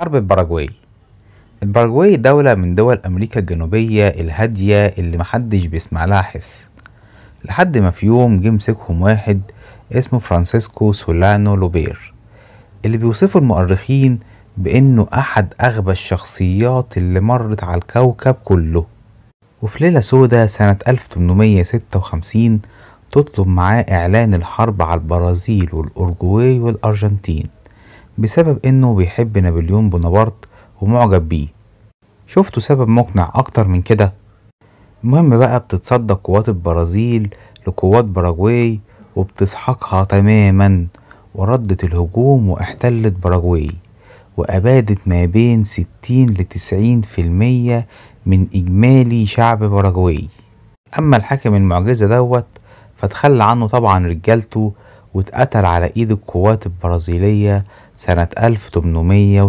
حرب الباراجواي الباراجواي دولة من دول أمريكا الجنوبية الهادية اللي محدش بيسمع لها حس لحد ما في يوم جه مسكهم واحد اسمه فرانسيسكو سولانو لوبير اللي بيوصفه المؤرخين بأنه أحد أغبى الشخصيات اللي مرت على الكوكب كله وفي ليلة سودة سنة 1856 تطلب معاه إعلان الحرب على البرازيل والأورجواي والأرجنتين بسبب إنه بيحب نابليون بونابرت ومعجب بيه شفتوا سبب مقنع أكتر من كده المهم بقى بتتصدى قوات البرازيل لقوات باراجواي وبتسحقها تماما وردت الهجوم واحتلت باراجواي وأبادت ما بين 60 ل 90% من إجمالي شعب باراجواي أما الحاكم المعجزة دوت فتخلى عنه طبعا رجالته واتقتل على إيد القوات البرازيلية سنة 1870